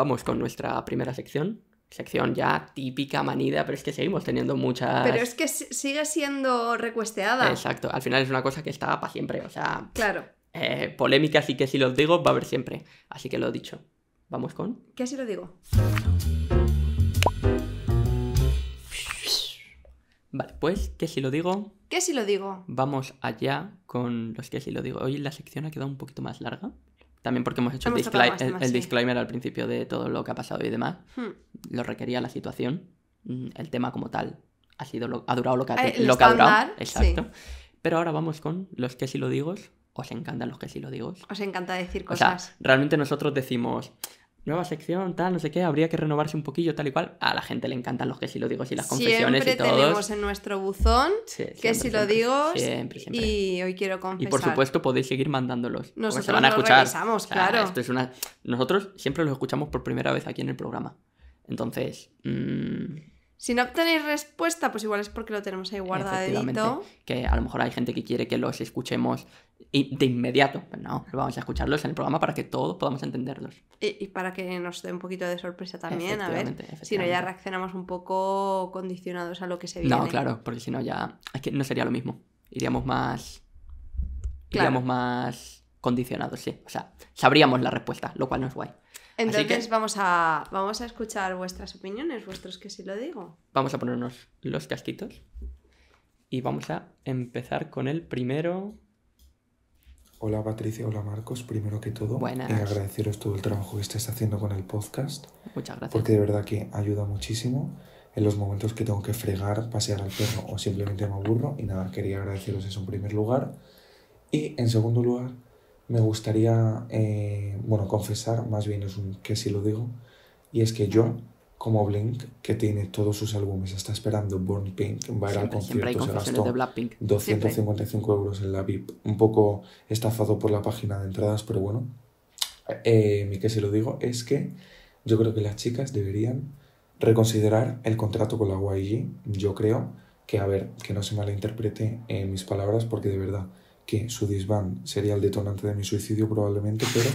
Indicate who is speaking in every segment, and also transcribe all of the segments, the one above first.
Speaker 1: vamos con nuestra primera sección. Sección ya típica, manida, pero es que seguimos teniendo muchas. Pero es
Speaker 2: que sigue siendo recuesteada.
Speaker 1: Exacto, al final es una cosa que está para siempre, o sea. Claro. Eh, polémica, así que si lo digo, va a haber siempre. Así que lo dicho. Vamos con. ¿Qué si lo digo? Vale, pues, ¿qué si lo digo? ¿Qué si lo digo? Vamos allá con los que si lo digo. Hoy la sección ha quedado un poquito más larga. También porque hemos hecho el, disclaimer, al principio de todo lo que ha pasado y demás. Hmm. Lo requería la situación. Mm, el tema como tal ha, sido ha durado lo que, ha, eh, lo que ha durado. Exacto. Pero ahora vamos con los que si lo digo. Os encantan los que si lo digo. Os encanta decir cosas. realmente nosotros decimos, nueva sección, tal, no sé qué, habría que renovarse un poquillo, tal y cual. A la gente le encantan los que si lo digo, si las confesiones siempre y todo. tenemos
Speaker 2: en nuestro buzón que si lo digo y hoy quiero confesar. Y por supuesto
Speaker 1: podéis seguir mandándolos. Nosotros a escuchar. Los claro. Nosotros siempre los escuchamos por primera vez aquí en el programa. Entonces, mm,
Speaker 2: si no obtenéis respuesta, pues igual es porque lo tenemos ahí
Speaker 1: guardadito. Que a lo mejor hay gente que quiere que los escuchemos de inmediato. Pero no, vamos a escucharlos en el programa para que todos podamos entenderlos.
Speaker 2: Y, para que nos dé un poquito de sorpresa también, a ver. Si no, ya reaccionamos un poco condicionados a lo que se viene. No, claro,
Speaker 1: porque si no, ya. Es que no sería lo mismo. Iríamos más. Iríamos más Condicionados, sí. O sea, sabríamos la respuesta, lo cual no es guay. Entonces
Speaker 2: vamos, a, vamos a escuchar vuestras opiniones, vuestros que sí lo digo.
Speaker 1: Vamos a ponernos los casquitos y vamos a empezar con el primero.
Speaker 3: Hola Patricia, hola Marcos, primero que todo. Buenas. Eh, agradeceros todo el trabajo que estáis haciendo con el podcast. Muchas gracias. Porque de verdad que ayuda muchísimo en los momentos que tengo que fregar, pasear al perro o simplemente me aburro. Y nada, quería agradeceros eso en primer lugar. Y en segundo lugar, me gustaría, eh, bueno, confesar, más bien es un que si lo digo, y es que yo, como Blink, que tiene todos sus álbumes, está esperando Born Pink, va a ir al concierto, se gastó 255 euros en la VIP, un poco estafado por la página de entradas, pero bueno, eh, mi que si lo digo es que yo creo que las chicas deberían reconsiderar el contrato con la YG, yo creo que, a ver, que no se malinterprete eh, mis palabras, porque de verdad que su disband sería el detonante de mi suicidio probablemente, pero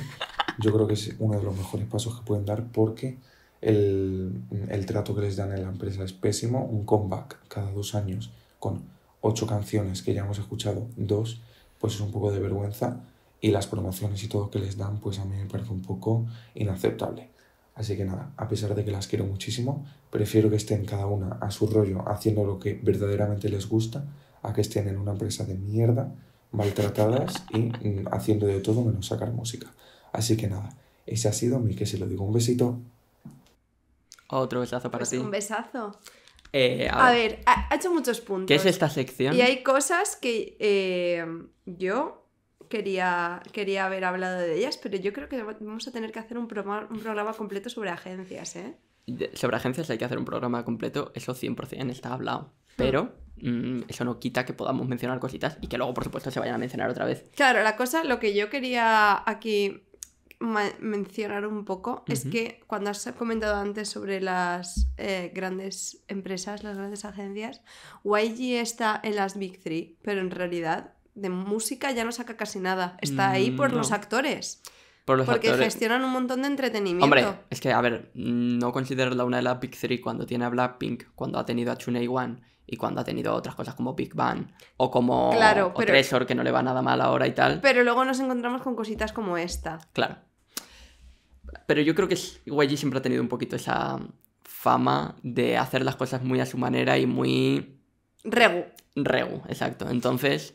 Speaker 3: yo creo que es uno de los mejores pasos que pueden dar porque el, el trato que les dan en la empresa es pésimo, un comeback cada dos años con ocho canciones que ya hemos escuchado, dos, pues es un poco de vergüenza y las promociones y todo que les dan, pues a mí me parece un poco inaceptable. Así que nada, a pesar de que las quiero muchísimo, prefiero que estén cada una a su rollo haciendo lo que verdaderamente les gusta, a que estén en una empresa de mierda maltratadas y mm, haciendo de todo menos sacar música. Así que nada, ese ha sido mi que se lo digo. Un besito.
Speaker 1: Otro besazo para pues ti. Un
Speaker 2: besazo. Eh, a, ver, ha, hecho muchos puntos. ¿Qué es
Speaker 1: esta sección? Y hay
Speaker 2: cosas que eh, yo quería, quería haber hablado de ellas, pero yo creo que vamos a tener que hacer un, programa, un programa completo sobre agencias, ¿eh?
Speaker 1: Sobre agencias hay que hacer un programa completo, eso 100% está hablado pero hmm. mm, eso no quita que podamos mencionar cositas y que luego, por supuesto, se vayan a mencionar otra vez.
Speaker 2: Claro, la cosa, lo que yo quería aquí mencionar un poco es que cuando has comentado antes sobre las eh, grandes empresas, las grandes agencias, YG está en las Big Three, pero en realidad de música ya no saca casi nada. Está ahí mm, por los actores.
Speaker 1: Porque gestionan
Speaker 2: un montón de entretenimiento. Hombre,
Speaker 1: es que, a ver, no la una de la Big Three cuando tiene a Blackpink, cuando ha tenido a chuney One y cuando ha tenido otras cosas como Big Bang o como claro, que no le va nada mal ahora y tal.
Speaker 2: Pero luego nos encontramos con cositas como esta.
Speaker 1: Claro. Pero yo creo que YG siempre ha tenido un poquito esa fama de hacer las cosas muy a su manera y muy... Regu. Regu, exacto. Entonces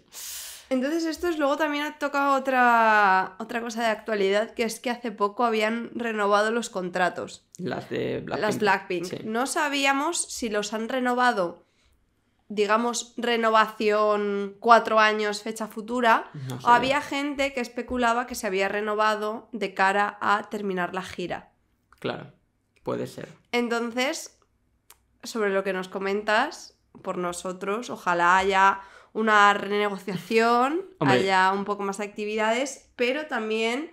Speaker 2: entonces, esto es luego también ha tocado otra, otra cosa de actualidad, que es que hace poco habían renovado los contratos.
Speaker 1: Las de
Speaker 4: Blackpink. Las Blackpink. No
Speaker 2: sabíamos si los han renovado, digamos, renovación cuatro años, fecha futura, o había gente que especulaba que se había renovado de cara a terminar la gira.
Speaker 1: Claro, puede ser.
Speaker 2: Entonces, sobre lo que nos comentas, por nosotros, ojalá haya una renegociación, haya un poco más de actividades, pero también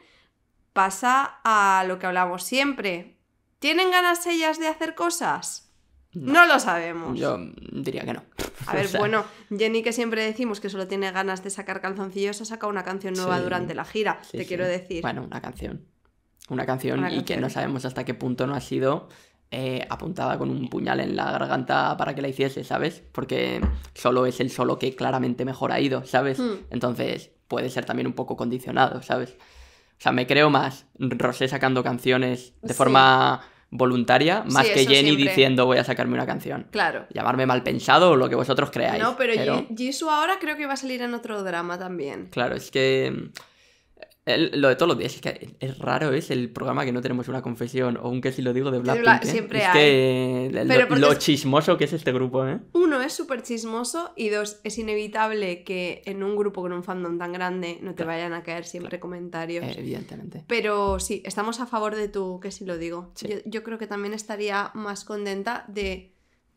Speaker 2: pasa a lo que hablamos siempre. ¿Tienen ganas ellas de hacer cosas? No, lo sabemos. Yo
Speaker 1: diría que no. A ver, bueno,
Speaker 2: Jenny que siempre decimos que solo tiene ganas de sacar calzoncillos, ha sacado una canción nueva durante la gira,
Speaker 1: te quiero decir. Bueno, una canción. Una canción y que no sabemos hasta qué punto no ha sido eh, apuntada con un puñal en la garganta para que la hiciese, ¿sabes? Porque solo es el solo que claramente mejor ha ido, ¿sabes? Hmm. Entonces puede ser también un poco condicionado, ¿sabes? O sea, me creo más Rosé sacando canciones de forma voluntaria más que Jenny diciendo voy a sacarme una canción. Claro. Llamarme mal pensado o lo que vosotros creáis. No, pero, pero...
Speaker 2: Jisoo ahora creo que va a salir en otro drama también.
Speaker 1: Claro, es que eh, lo de todos los días es que es raro es el programa que no tenemos una confesión o un que si lo digo de Blackpink. ¿eh? Siempre es Que, lo, chismoso que es este grupo, ¿eh?
Speaker 2: Uno, es súper chismoso y dos, es inevitable que en un grupo con un fandom tan grande no te vayan a caer siempre comentarios.
Speaker 4: evidentemente.
Speaker 2: Pero sí, estamos a favor de tu que si lo digo. Yo, creo que también estaría más contenta de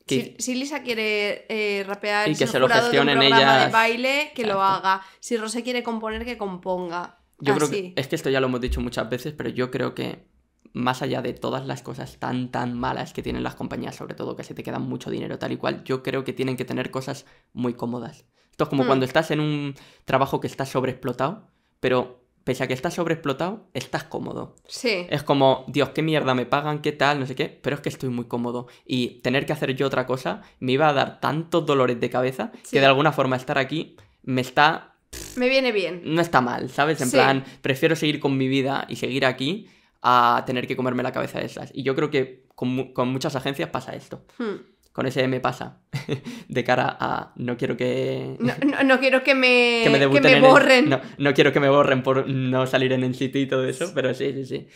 Speaker 2: si, Lisa quiere eh, rapear y que se lo de un baile, que lo haga. Si Rosé quiere componer, que componga.
Speaker 1: Yo creo que es que esto ya lo hemos dicho muchas veces, pero yo creo que más allá de todas las cosas tan tan malas que tienen las compañías, sobre todo que se te quedan mucho dinero tal y cual, yo creo que tienen que tener cosas muy cómodas. Esto es como hmm. cuando estás en un trabajo que está sobreexplotado, pero pese a que estás sobreexplotado, estás cómodo. Sí. Es como, Dios, qué mierda me pagan, qué tal, no sé qué, pero es que estoy muy cómodo. Y tener que hacer yo otra cosa me iba a dar tantos dolores de cabeza que de alguna forma estar aquí me está
Speaker 2: me viene bien.
Speaker 1: No está mal, ¿sabes? En plan, prefiero seguir con mi vida y seguir aquí a tener que comerme la cabeza de esas. Y yo creo que con, muchas agencias pasa esto. Hmm. con ese me pasa de cara a no quiero que no,
Speaker 2: no, quiero que me, que me, borren
Speaker 1: no, no, quiero que me borren por no salir en el sitio y todo eso pero sí sí sí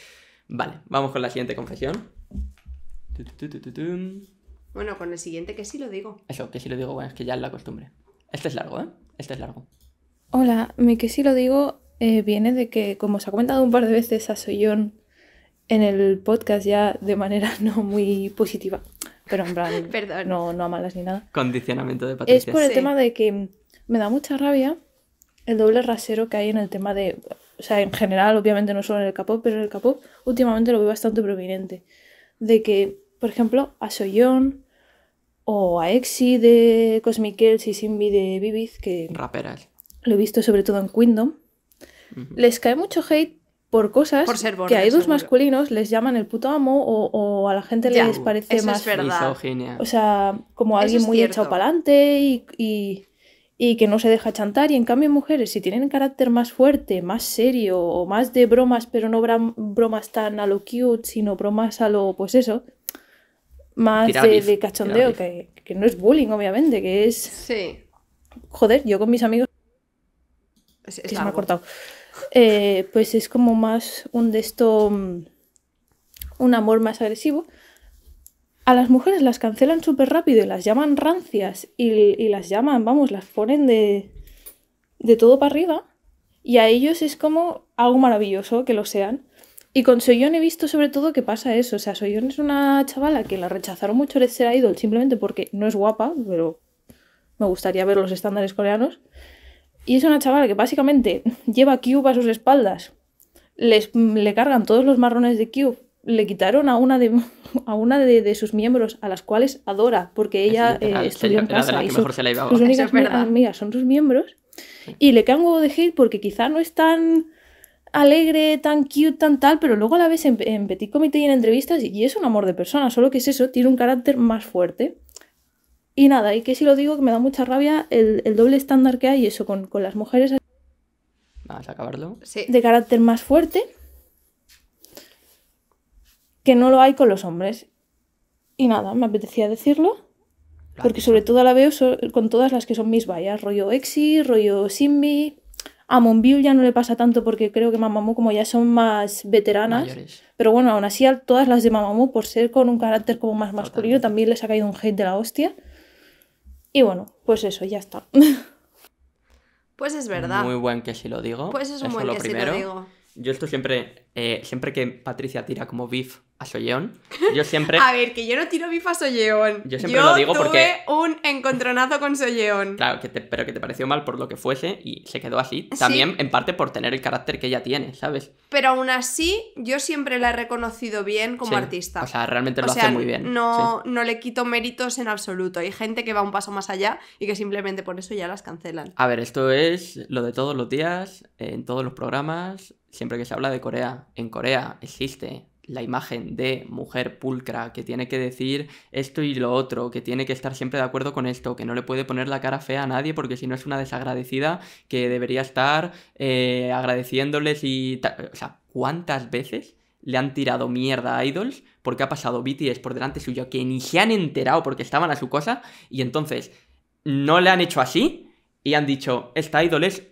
Speaker 1: vale vamos con la siguiente confesión bueno con el siguiente que sí lo digo eso que sí lo digo bueno es que ya es la costumbre este es largo eh este es largo
Speaker 4: Hola, mi que si lo digo eh, viene de que, como se ha comentado un par de veces a Soyón en el podcast ya de manera no muy positiva, pero en plan, No, no a malas ni nada.
Speaker 1: Condicionamiento de Patricia. Es por el tema
Speaker 4: de que me da mucha rabia el doble rasero que hay en el tema de, o sea, en general, obviamente no solo en el capó, pero en el capó últimamente lo veo bastante prominente. De que, por ejemplo, a Soyón o a Exi de Cosmic y Simbi de Vivid, que... Raperas lo he visto sobre todo en Quindom, les cae mucho hate por cosas que a ellos masculinos les llaman el puto amo o, a la gente les parece más. Es O sea, como alguien muy echado para adelante y, que no se deja chantar. Y en cambio, mujeres, si tienen carácter más fuerte, más serio o más de bromas, pero no bromas tan a lo cute, sino bromas a lo, pues eso, más de, cachondeo, que, que, no es bullying, obviamente, que es. Joder, yo con mis amigos es, me ha cortado. Eh, pues es como más un de esto, mm, un amor más agresivo. A las mujeres las cancelan súper rápido y las llaman rancias y, las llaman, vamos, las ponen de, de todo para arriba. Y a ellos es como algo maravilloso que lo sean. Y con Soyon he visto sobre todo que pasa eso. O sea, Soyon es una chavala que la rechazaron mucho de ser idol simplemente porque no es guapa, pero me gustaría ver los estándares coreanos. Y es una chavala que básicamente lleva Cube a sus espaldas. Les, le cargan todos los marrones de Cube. Le quitaron a una de, a una de, sus miembros, a las cuales adora, porque ella eh, es en casa. se la iba a sus amigas son sus miembros. Y le caen de hate porque quizá no es tan alegre, tan cute, tan tal, pero luego a la ves en, en Petit Comité y en entrevistas y es un amor de persona, solo que es eso, tiene un carácter más fuerte. Y nada, y que si lo digo que me da mucha rabia el, doble estándar que hay, eso con, las mujeres.
Speaker 1: Vamos a acabarlo.
Speaker 4: De carácter más fuerte. Que no lo hay con los hombres. Y nada, me apetecía decirlo. porque sobre todo la veo con todas las que son mis vallas. Rollo Exi, rollo Simbi. A Monville ya no le pasa tanto porque creo que Mamamoo como ya son más veteranas. Pero bueno, aún así a todas las de Mamamoo por ser con un carácter como más masculino también les ha caído un hate de la hostia. Y bueno, pues eso, ya está.
Speaker 2: Pues es verdad. Muy buen que si lo digo. Pues es muy buen lo que primero. lo digo.
Speaker 1: Yo esto siempre, eh, siempre que Patricia tira como beef a Solleón, yo siempre... a
Speaker 2: ver, que yo no tiro beef a Solleón. Yo siempre lo digo tuve un encontronazo con Solleón.
Speaker 1: Claro, que pero que te pareció mal por lo que fuese y se quedó así. También, en parte, por tener el carácter que ella tiene, ¿sabes?
Speaker 2: Pero aún así, yo siempre la he reconocido bien como artista. O sea, realmente lo hace muy bien. No, no le quito méritos en absoluto. Hay gente que va un paso más allá y que simplemente por eso ya las cancelan.
Speaker 1: A ver, esto es lo de todos los días, en todos los programas, siempre que se habla de Corea, en Corea existe la imagen de mujer pulcra, que tiene que decir esto y lo otro, que tiene que estar siempre de acuerdo con esto, que no le puede poner la cara fea a nadie porque si no es una desagradecida que debería estar eh, agradeciéndoles y... O sea, ¿cuántas veces le han tirado mierda a Idols porque ha pasado BTS por delante suyo, que ni se han enterado porque estaban a su cosa, y entonces no le han hecho así y han dicho, esta Idol es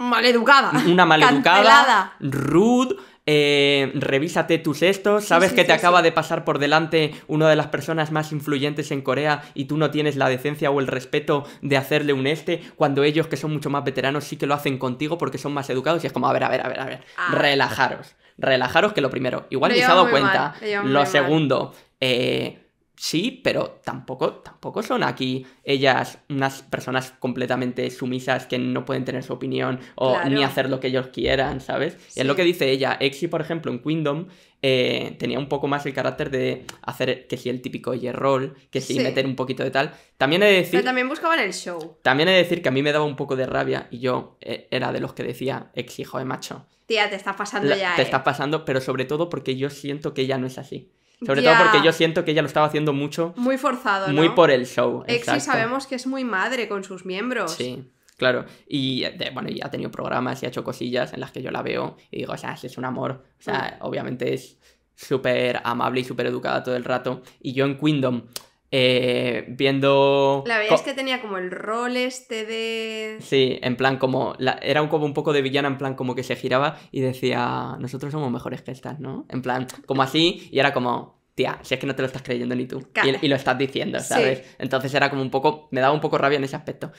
Speaker 2: Maleducada. Una
Speaker 1: maleducada. educada Rude. Eh, revísate tus estos, sabes que te acaba de pasar por delante una de las personas más influyentes en Corea y tú no tienes la decencia o el respeto de hacerle un este, cuando ellos que son mucho más veteranos sí que lo hacen contigo porque son más educados y es como, a ver, a ver, a ver, a ver, ah. relajaros, relajaros que lo primero, igual te ni dado cuenta, lo, segundo, eh, sí, pero tampoco, tampoco son aquí ellas unas personas completamente sumisas que no pueden tener su opinión o ni hacer lo que ellos quieran, ¿sabes? es lo que dice ella. Exi, por ejemplo, en Kingdom eh, tenía un poco más el carácter de hacer que si el típico roll, que sí. meter un poquito de tal. También he de decir. Pero
Speaker 2: también buscaban el show.
Speaker 1: También he de decir que a mí me daba un poco de rabia y yo eh, era de los que decía, exijo de macho.
Speaker 2: Tía, te estás pasando ya. Te eh. estás
Speaker 1: pasando, pero sobre todo porque yo siento que ella no es así. Sobre todo porque yo siento que ella lo estaba haciendo mucho.
Speaker 2: Muy forzado. ¿no? Muy por
Speaker 1: el show. Exi sabemos
Speaker 2: que es muy madre con
Speaker 1: sus miembros. Sí. Claro, y bueno, ya ha tenido programas y ha hecho cosillas en las que yo la veo y digo, o sea, es un amor. O sea, mm. obviamente es súper amable y súper educada todo el rato. Y yo en Kingdom, eh, viendo... La verdad es que
Speaker 2: tenía como el rol este de...
Speaker 1: Sí, en plan como... Era un, como un poco de villana, en plan como que se giraba y decía, nosotros somos mejores que estas, ¿no? En plan, como así, y era como, tía, si es que no te lo estás creyendo ni tú. Y, lo estás diciendo, ¿sabes? Entonces era como un poco... Me daba un poco rabia en ese aspecto.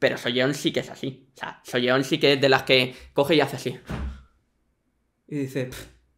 Speaker 1: Pero Soyeon sí que es así. O sea, Soyeon sí que es de las que coge y hace así. Y dice,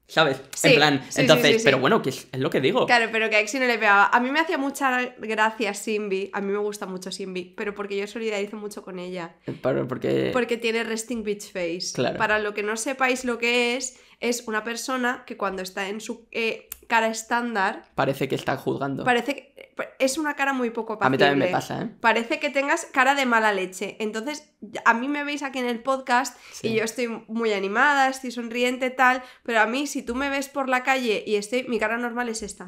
Speaker 1: ¿Sabes? en plan, entonces, pero bueno, que es, lo que digo. Claro,
Speaker 2: pero que a Exi no le pegaba. A mí me hacía mucha gracia Simbi, a mí me gusta mucho Simbi, pero porque yo solidarizo mucho con ella.
Speaker 1: porque... porque
Speaker 2: tiene Resting Beach Face. Para lo que no sepáis lo que es, es una persona que cuando está en su eh, cara estándar...
Speaker 1: Parece que está juzgando.
Speaker 2: Parece Es una cara muy poco pacible. A mí también me pasa, ¿eh? Parece que tengas cara de mala leche. Entonces, a mí me veis aquí en el podcast y yo estoy muy animada, estoy sonriente, tal, pero a mí si tú me ves por la calle y estoy... Mi cara normal es esta.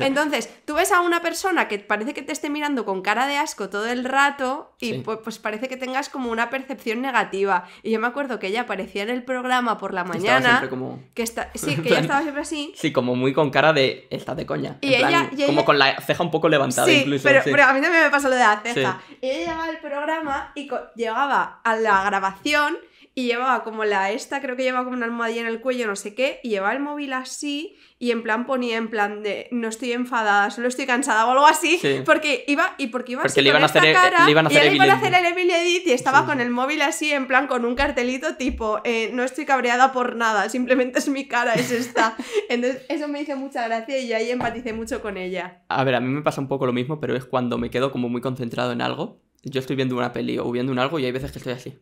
Speaker 2: Entonces, tú ves a una persona que parece que te esté mirando con cara de asco todo el rato y pues, pues, parece que tengas como una percepción negativa. Y yo me acuerdo que ella aparecía en el programa por la mañana. Que está... Sí, que ella estaba siempre así.
Speaker 1: Sí, como muy con cara de. esta de coña. Y, ella, Como con la ceja un poco levantada incluso. sí. pero a
Speaker 2: mí también me pasa lo de la ceja. Y ella llegaba al programa y llegaba a la grabación y llevaba como la esta, creo que llevaba como una almohadilla en el cuello, no sé qué, y llevaba el móvil así y en plan ponía en plan de no estoy enfadada, solo estoy cansada o algo así, porque iba y porque iba a esta e-, la cara, le iban a hacer y le a hacer el Evil Edit y estaba con el móvil así en plan con un cartelito tipo eh, no estoy cabreada por nada, simplemente es mi cara, es esta. Entonces eso me hizo mucha gracia y ahí empaticé mucho con ella.
Speaker 1: A ver, a mí me pasa un poco lo mismo, pero es cuando me quedo como muy concentrado en algo. Yo estoy viendo una peli o viendo un algo y hay veces que estoy así.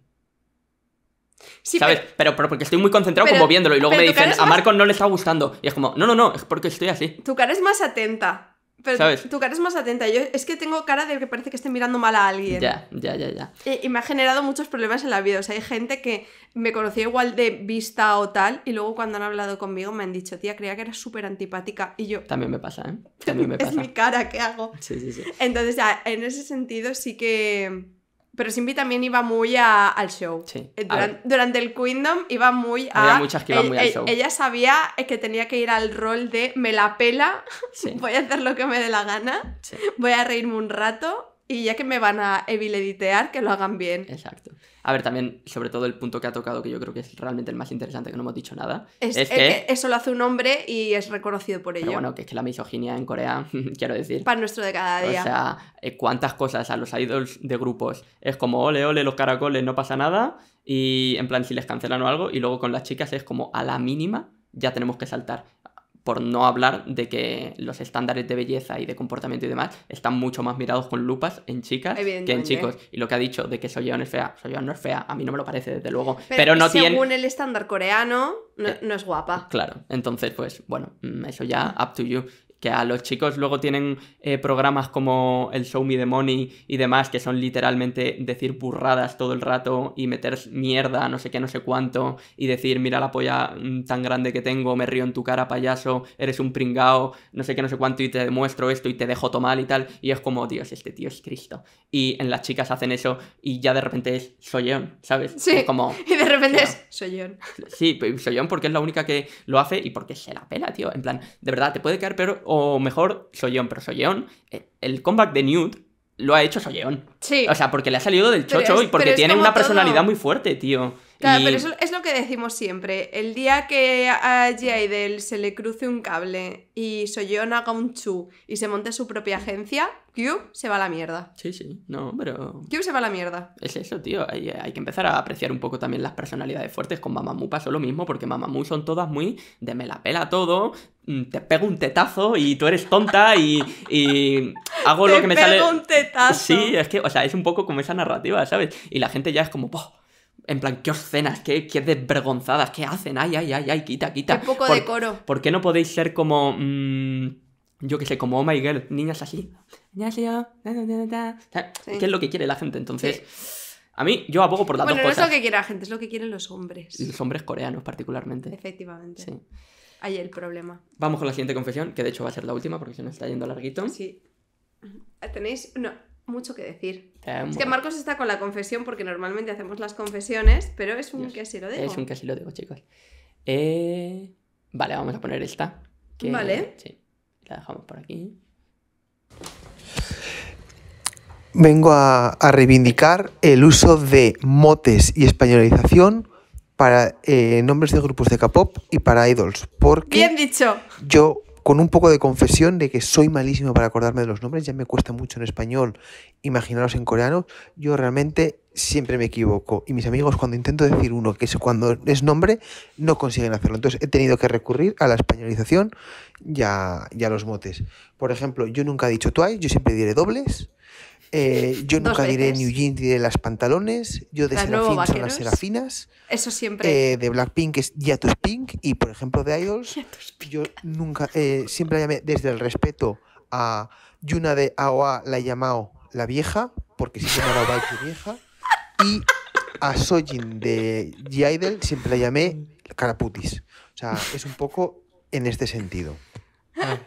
Speaker 1: Sí, ¿Sabes? Pero, porque estoy muy concentrado como viéndolo y luego me dicen, a Marco no le está gustando. Y es como, no, no, no, es porque estoy así.
Speaker 2: Tu cara es más atenta. Pero ¿Sabes? tu cara es más atenta. Yo es que tengo cara de que parece que esté mirando mal a alguien. Ya,
Speaker 1: ya, ya, ya.
Speaker 2: Y, me ha generado muchos problemas en la vida. O sea, hay gente que me conocía igual de vista o tal, y luego cuando han hablado conmigo me han dicho, tía, creía que era súper antipática. Y yo.
Speaker 1: También me pasa, ¿eh? También me pasa. es mi
Speaker 2: cara, ¿qué hago? Sí, sí, sí. Entonces, ya, en ese sentido sí que pero Simbi también iba muy al show. Eh, durante, el Queendom iba muy a. muchas muy al eh, show. Ella sabía eh, que tenía que ir al rol de me la pela, voy a hacer lo que me dé la gana, voy a reírme un rato y ya que me van a evileditear, que lo hagan bien. Exacto.
Speaker 1: A ver, también, sobre todo el punto que ha tocado, que yo creo que es realmente el más interesante, que no hemos dicho nada. Es, que...
Speaker 2: Eso lo hace un hombre y es reconocido por ello. bueno,
Speaker 1: que es que la misoginia en Corea, quiero decir.
Speaker 2: Para nuestro de cada día. O sea,
Speaker 1: eh, cuántas cosas a los idols de grupos. Es como, ole, ole, los caracoles, no pasa nada. Y en plan, si les cancelan o algo. Y luego con las chicas es como, a la mínima, ya tenemos que saltar por no hablar de que los estándares de belleza y de comportamiento y demás están mucho más mirados con lupas en chicas que en chicos. Y lo que ha dicho de que Soyeon es fea, Soyeon no es fea, a mí no me lo parece, desde luego. Pero, según
Speaker 2: el estándar coreano, no, eh, no, es guapa.
Speaker 1: Claro, entonces pues bueno, mm, eso ya up to you que a los chicos luego tienen eh, programas como el Show Me the Money y demás, que son literalmente decir burradas todo el rato y meter mierda, no sé qué, no sé cuánto, y decir, mira la polla mm, tan grande que tengo, me río en tu cara, payaso, eres un pringao, no sé qué, no sé cuánto, y te demuestro esto y te dejo tomar y tal, y es como, Dios, este tío es Cristo. Y en las chicas hacen eso y ya de repente es Soyeon, ¿sabes? Sí. y de repente es Soyeon. Sí, Soyeon porque es la única que lo hace y porque se la pela, tío. En plan, de verdad, te puede caer pero o mejor Soyeon, pero Soyeon, eh, el comeback de Newt lo ha hecho Soyeon. Sí. O sea, porque le ha salido del chocho y porque tiene una personalidad muy fuerte, tío. Claro, pero eso
Speaker 2: es lo que decimos siempre. El día que a Jaidel se le cruce un cable y Soyeon haga un chu y se monte su propia agencia, Cube se va a la
Speaker 1: mierda. Sí, sí, no, pero.
Speaker 2: Cube se va a la mierda.
Speaker 1: Es eso, tío. Hay, que empezar a apreciar un poco también las personalidades fuertes. Con Mamamoo pasó lo mismo, porque Mamamoo son todas muy de me la pela todo, mm, te pego un tetazo y tú eres tonta y, y hago lo que me pego sale. un tetazo. Sí, es que, o sea, es un poco como esa narrativa, ¿sabes? Y la gente ya es como, ¡poh! En plan, qué escenas, qué, desvergonzadas, qué hacen, ay, ay, ay, ay, quita, quita. Qué poco de coro. ¿Por qué no podéis ser como. Mm, yo qué sé, como Oh My Girl, niñas así? ¿Qué es lo que quiere la gente? Entonces. A mí, yo abogo por las bueno, es lo que quiere la gente, es
Speaker 2: lo que quieren los hombres.
Speaker 1: Los hombres coreanos, particularmente. Efectivamente. Sí.
Speaker 2: Ahí el problema.
Speaker 1: Vamos con la siguiente confesión, que de hecho va a ser la última porque se nos está yendo larguito. Sí.
Speaker 2: ¿Tenéis? No, mucho que decir. es que Marcos está con la confesión porque normalmente hacemos las confesiones, pero es un que así lo digo. Es un
Speaker 1: que lo digo, chicos. Eh, vale, vamos a poner esta. Vale. Sí, la dejamos por aquí.
Speaker 5: Vengo a, reivindicar el uso de motes y españolización para eh, nombres de grupos de K-pop y para idols. Porque Bien dicho. Yo con un poco de confesión de que soy malísimo para acordarme de los nombres, ya me cuesta mucho en español imaginaros en coreano, yo realmente siempre me equivoco y mis amigos cuando intento decir uno que es cuando es nombre no consiguen hacerlo, entonces he tenido que recurrir a la españolización y a, los motes. Por ejemplo, yo nunca he dicho twice, yo siempre diré dobles. Eh, yo nunca diré New Jeans, diré las pantalones. Yo de las Serafín son las Serafinas.
Speaker 2: Eso siempre. Eh,
Speaker 5: de Blackpink es Ya Pink. Y por ejemplo, de Idols, yo nunca, eh, siempre llamé desde el respeto a Yuna de AOA, la he llamado la vieja, porque sí se llamaba vieja. Y a Sojin de G-Idol siempre la llamé Caraputis. O sea, es un poco en este sentido.
Speaker 1: Ah.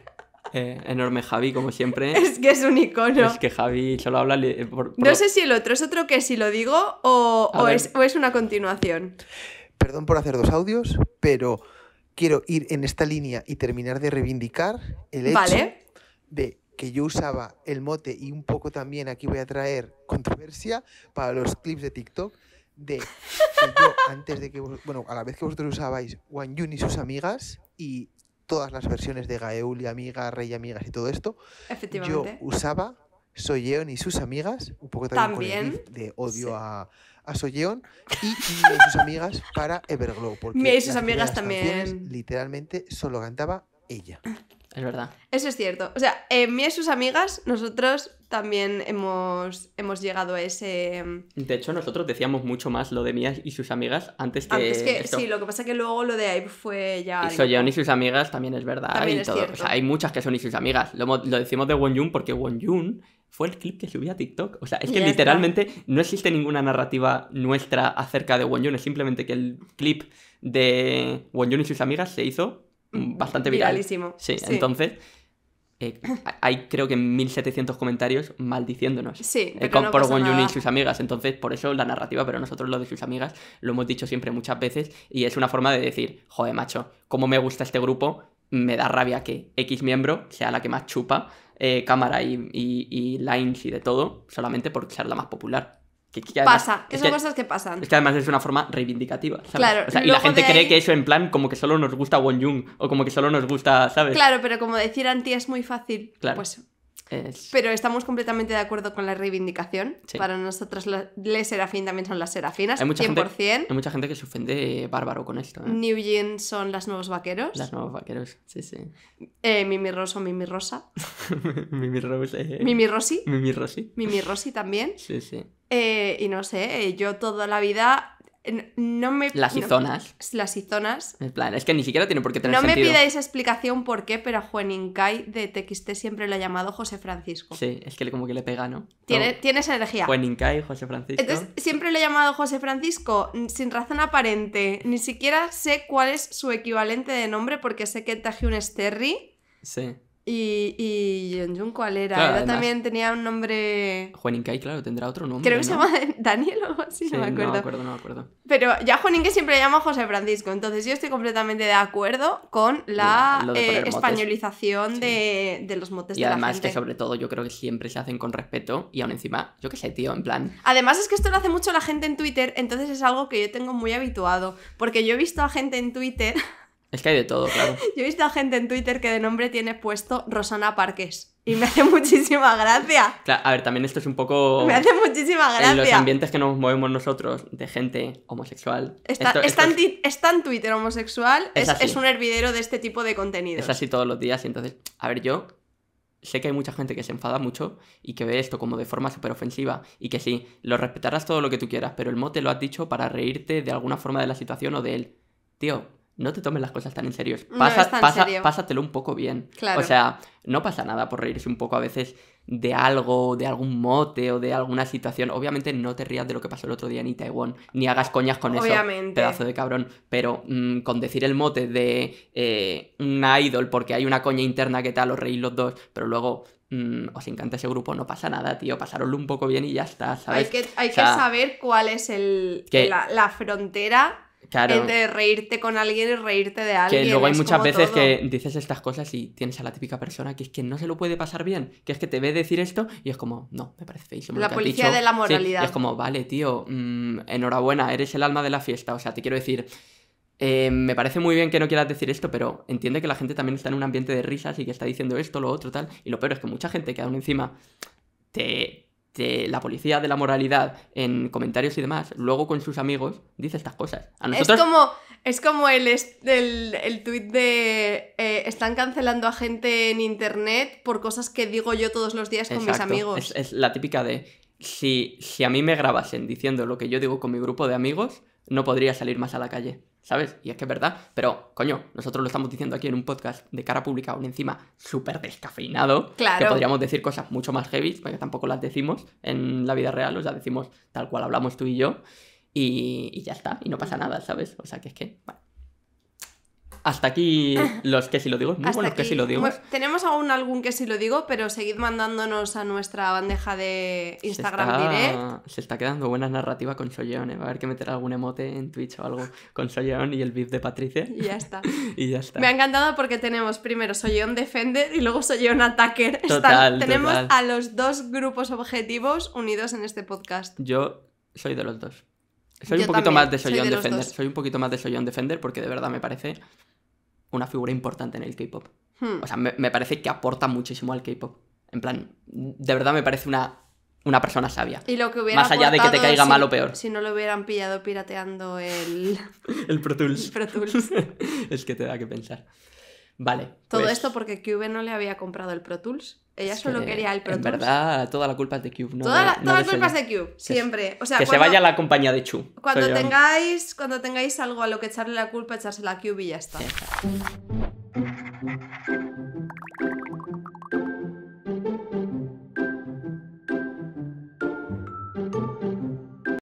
Speaker 1: Eh, enorme Javi, como siempre. Es que es un icono. Es que Javi
Speaker 5: solo habla. Eh,
Speaker 2: no sé si el otro es otro que si lo digo o, es, una continuación.
Speaker 5: Perdón por hacer dos audios, pero quiero ir en esta línea y terminar de reivindicar el hecho de que yo usaba el mote y un poco también aquí voy a traer controversia para los clips de TikTok de que yo antes de que bueno a la vez que vosotros usabais Wang Yun y sus amigas y todas las versiones de Gaeul Amiga, Rey y Amigas y todo esto. Efectivamente. Yo usaba Soyeon y sus amigas, un poco también, de odio a, a Soyeon, y, y sus amigas para Everglow. Porque sus amigas también. Literalmente solo cantaba ella es verdad.
Speaker 2: Eso es cierto. O sea, en eh, mí y sus amigas, nosotros también hemos, hemos llegado a ese... Em,
Speaker 1: de hecho, nosotros decíamos mucho más lo de Mía y sus amigas antes que... sí, lo
Speaker 2: que pasa es que luego lo de Ive fue ya... Y Soyeon
Speaker 1: y sus amigas también es verdad. O sea, hay muchas que son y sus amigas. Lo, decimos de Wonjun porque Wonjun fue el clip que subí a TikTok. O sea, es que literalmente no existe ninguna narrativa nuestra acerca de Wonjun. Es simplemente que el clip de Wonjun y sus amigas se hizo Mm, bastante viral. Viralísimo. Sí, entonces... Eh, hay creo que 1700 comentarios maldiciéndonos sí, eh, por Won y sus amigas. Entonces, por eso la narrativa, pero nosotros lo de sus amigas lo hemos dicho siempre muchas veces y es una forma de decir, joder, macho, como me gusta este grupo, me da rabia que X miembro sea la que más chupa eh, cámara y, y lines y de todo solamente por ser la más popular. Pasa, son cosas
Speaker 2: que pasan. Es que
Speaker 1: además es una forma reivindicativa, Claro, y la gente cree que eso en plan como que solo nos gusta Won o como que solo nos gusta, ¿sabes? Claro,
Speaker 2: pero como decir anti es muy fácil. Claro. Pues, Pero estamos completamente de acuerdo con la reivindicación. Para nosotros las les serafín también son las serafinas, 100%. hay mucha
Speaker 1: gente que se ofende bárbaro con esto. ¿eh?
Speaker 2: New Jean son las nuevos vaqueros. Las nuevos
Speaker 1: vaqueros, sí, sí.
Speaker 2: Eh, Mimi Rosa o Mimi Rosa.
Speaker 1: Mimi Rose. Eh. Mimi Rossi. Mimi Rossi.
Speaker 2: Mimi Rossi también. Sí, sí. Eh, y no sé, eh, yo toda la vida no me... Las izonas. las izonas. En
Speaker 1: plan, es que ni siquiera tiene por qué tener No me pidáis
Speaker 2: explicación por qué, pero a Juanincay de TXT siempre lo ha llamado José Francisco.
Speaker 1: Sí, es que como que le pega, ¿no? Tiene, no.
Speaker 2: Tienes energía.
Speaker 1: Jueninkai, José Francisco. Entonces,
Speaker 2: siempre lo he llamado José Francisco, sin razón aparente. Ni siquiera sé cuál es su equivalente de nombre, porque sé que Tajiun es Terry. Sí. Y, y ¿cuál era? Claro, también tenía un nombre.
Speaker 1: Juaninkai, claro, tendrá otro nombre. Creo que se llama
Speaker 2: Daniel o así, no me acuerdo. No me acuerdo, no me acuerdo. Pero ya Juaninkai siempre le llama José Francisco, entonces yo estoy completamente de acuerdo con la, eh, españolización de, los motes de la gente. Y además que, sobre
Speaker 1: todo, yo creo que siempre se hacen con respeto y aún encima, yo qué sé, tío, en plan.
Speaker 2: Además es que esto lo hace mucho la gente en Twitter, entonces es algo que yo tengo muy habituado, porque yo he visto a gente en Twitter.
Speaker 1: Es que hay de todo, claro.
Speaker 2: Yo he visto a gente en Twitter que de nombre tiene puesto Rosana Parques. Y me hace muchísima gracia.
Speaker 1: Claro, a ver, también esto es un poco. Me hace
Speaker 2: muchísima gracia. En los ambientes
Speaker 1: que nos movemos nosotros de gente homosexual. Está, está,
Speaker 2: en, Twitter homosexual, es, es, un hervidero de este tipo de contenido. Es así
Speaker 1: todos los días. Y entonces, a ver, yo sé que hay mucha gente que se enfada mucho y que ve esto como de forma súper ofensiva. Y que sí, lo respetarás todo lo que tú quieras, pero el mote lo has dicho para reírte de alguna forma de la situación o de él. Tío, no te tomes las cosas tan en serio. Pásatelo un poco bien. Claro. O sea, no pasa nada por reírse un poco a veces de algo, de algún mote o de alguna situación. Obviamente no te rías de lo que pasó el otro día en Taiwán ni hagas coñas con ese eso, pedazo de cabrón. Pero mm, con decir el mote de eh, un idol porque hay una coña interna que tal, los reís los dos, pero luego mm, os encanta ese grupo, no pasa nada, tío, pasároslo un poco bien y ya está, ¿sabes? Hay que, saber
Speaker 2: cuál es el, la, frontera Claro. de reírte con alguien y reírte de alguien. Que luego hay muchas veces que
Speaker 1: dices estas cosas y tienes a la típica persona que es que no se lo puede pasar bien, que es que te ve decir esto y es como, no, me parece feísimo. La policía de la moralidad. es como, vale, tío, mm, enhorabuena, eres el alma de la fiesta. O sea, te quiero decir, eh, me parece muy bien que no quieras decir esto, pero entiende que la gente también está en un ambiente de risas y que está diciendo esto, lo otro, tal. Y lo peor es que mucha gente que aún encima te, de la policía de la moralidad en comentarios y demás, luego con sus amigos dice estas cosas. Es como,
Speaker 2: es como el, el, tuit de eh, están cancelando a gente en internet por cosas que digo yo todos los días con mis amigos.
Speaker 1: Es, es, la típica de si, si a mí me grabasen diciendo lo que yo digo con mi grupo de amigos, no podría salir más a la calle. ¿sabes? Y es que es verdad, pero coño, nosotros lo estamos diciendo aquí en un podcast de cara pública, aún encima súper descafeinado, claro. que podríamos decir cosas mucho más heavy, porque tampoco las decimos en la vida real, o sea, decimos tal cual hablamos tú y yo, y, ya está, y no pasa nada, ¿sabes? O sea, que es que, bueno. Hasta aquí los que sí lo digo. Muy buenos que si lo digo.
Speaker 2: tenemos aún algún que sí lo digo, pero seguid mandándonos a nuestra bandeja de Instagram se está, Direct.
Speaker 1: Se está quedando buena narrativa con Soyeon. ¿eh? Va a haber que meter algún emote en Twitch o algo con Soyeon y el beef de Patricia. Y ya está. y ya está. Me ha
Speaker 2: encantado porque tenemos primero Soyeon Defender y luego Soyeon Attacker. Total, tenemos a los dos grupos objetivos unidos en este podcast.
Speaker 1: Yo soy de los dos. Soy un poquito más de Soyeon Defender. Soy un poquito más de Soyeon Defender porque de verdad me parece una figura importante en el K-pop. Hmm. O sea, me, parece que aporta muchísimo al K-pop. En plan, de verdad me parece una, una persona sabia. Y lo que hubiera Más allá de que te caiga mal o peor.
Speaker 2: Si no lo hubieran pillado pirateando el.
Speaker 1: El Pro Tools. es que te da que pensar. Vale. Todo pues
Speaker 2: esto porque Cube no le había comprado el Pro Tools. Ella solo quería el Pro Tools. verdad,
Speaker 1: toda la culpa es de Cube. No toda la, culpa es de
Speaker 2: Cube, siempre. O sea, que se vaya la
Speaker 1: compañía de Chu. Cuando
Speaker 2: tengáis, cuando tengáis algo a lo que echarle la culpa, echársela a Cube y ya está.